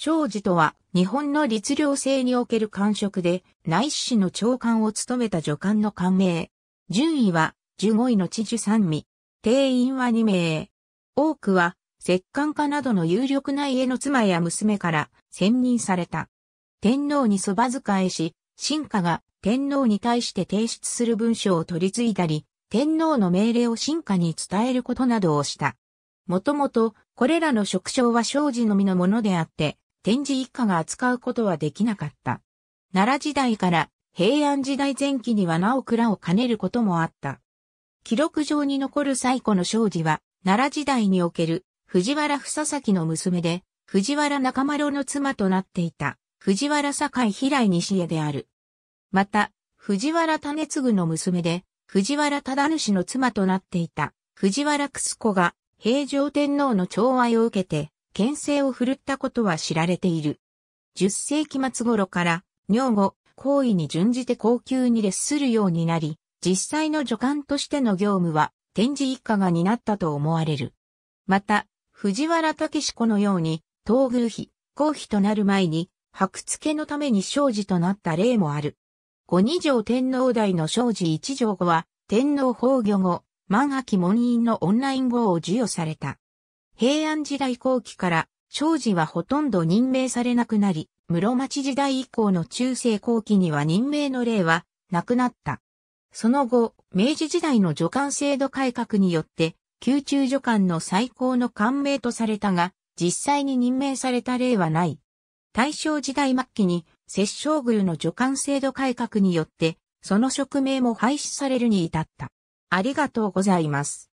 庄司とは、日本の律令制における官職で、内史の長官を務めた助官の官名。順位は、15位の知事三味。定員は2名。多くは、摂関家などの有力な家の妻や娘から選任された。天皇にそば遣いし、進化が天皇に対して提出する文書を取り継いだり、天皇の命令を進化に伝えることなどをした。もともと、これらの職称は庄司のみのものであって、展示一家が扱うことはできなかった。奈良時代から平安時代前期にはなお蔵を兼ねることもあった。記録上に残る最古の庄司は、奈良時代における藤原房崎の娘で、藤原中丸の妻となっていた、藤原堺平井西家である。また、藤原種継の娘で、藤原忠主の妻となっていた、藤原楠子が、平城天皇の寵愛を受けて、牽制を振るったことは知られている。10世紀末頃から、女後、皇位に準じて高級に列するようになり、実際の助官としての業務は、天示一家が担ったと思われる。また、藤原武子のように、東宮妃、皇妃となる前に、白付けのために障子となった例もある。五二条天皇代の障子一条後は、天皇崩御後、万秋門院のオンライン号を授与された。平安時代後期から、庄司はほとんど任命されなくなり、室町時代以降の中世後期には任命の例はなくなった。その後、明治時代の助官制度改革によって、宮中助官の最高の官名とされたが、実際に任命された例はない。大正時代末期に、摂政宮の助官制度改革によって、その職名も廃止されるに至った。ありがとうございます。